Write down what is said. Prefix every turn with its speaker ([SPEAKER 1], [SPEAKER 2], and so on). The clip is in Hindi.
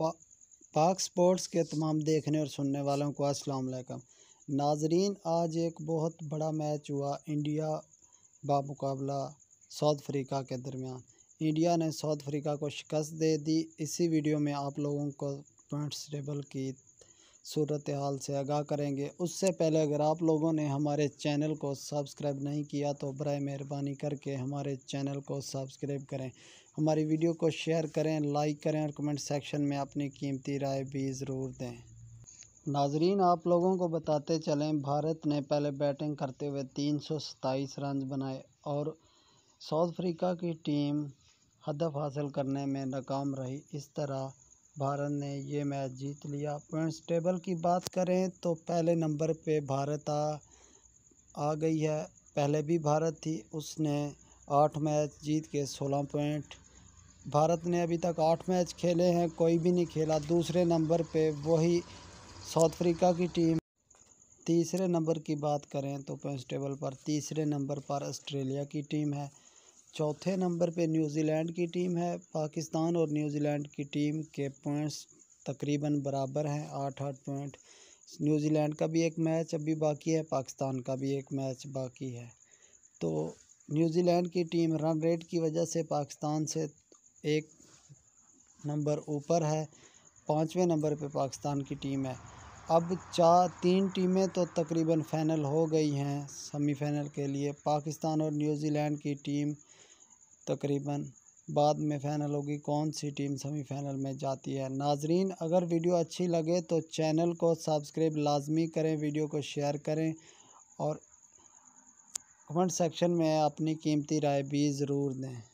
[SPEAKER 1] पा, पाक स्पोर्ट्स के तमाम देखने और सुनने वालों को अस्सलाम वालेकुम नाजरीन आज एक बहुत बड़ा मैच हुआ इंडिया मुकाबला साउथ अफ्रीका के दरमियान इंडिया ने साउथ अफ्रीका को शिकस्त दे दी इसी वीडियो में आप लोगों को पॉइंट्स टेबल की सूरत हाल से आगाह करेंगे उससे पहले अगर आप लोगों ने हमारे चैनल को सब्सक्राइब नहीं किया तो बर मेहरबानी करके हमारे चैनल को सब्सक्राइब करें हमारी वीडियो को शेयर करें लाइक करें और कमेंट सेक्शन में अपनी कीमती राय भी ज़रूर दें नाजरीन आप लोगों को बताते चलें भारत ने पहले बैटिंग करते हुए तीन सौ सताईस रन बनाए और साउथ अफ्रीका की टीम हदफ हासिल करने में नाकाम रही इस तरह भारत ने ये मैच जीत लिया पॉइंट्स टेबल की बात करें तो पहले नंबर पे भारत आ आ गई है पहले भी भारत थी उसने आठ मैच जीत के सोलह पॉइंट भारत ने अभी तक आठ मैच खेले हैं कोई भी नहीं खेला दूसरे नंबर पे वही साउथ अफ्रीका की टीम तीसरे नंबर की बात करें तो पॉइंट्स टेबल पर तीसरे नंबर पर ऑस्ट्रेलिया की टीम है चौथे नंबर पे न्यूज़ीलैंड की टीम है पाकिस्तान और न्यूज़ीलैंड की टीम के पॉइंट्स तकरीबन बराबर हैं आठ आठ पॉइंट न्यूज़ीलैंड का भी एक मैच अभी बाकी है पाकिस्तान का भी एक मैच बाकी है तो न्यूज़ीलैंड की टीम रन रेट की वजह से पाकिस्तान से एक नंबर ऊपर है पाँचवें नंबर पे पाकिस्तान की टीम है अब चार तीन टीमें तो तकरीबन फ़ाइनल हो गई हैं सेमीफाइनल के लिए पाकिस्तान और न्यूजीलैंड की टीम तकरीबन बाद में फ़ाइनल होगी कौन सी टीम सेमीफाइनल में जाती है नाजरीन अगर वीडियो अच्छी लगे तो चैनल को सब्सक्राइब लाजमी करें वीडियो को शेयर करें और कमेंट सेक्शन में अपनी कीमती राय भी ज़रूर दें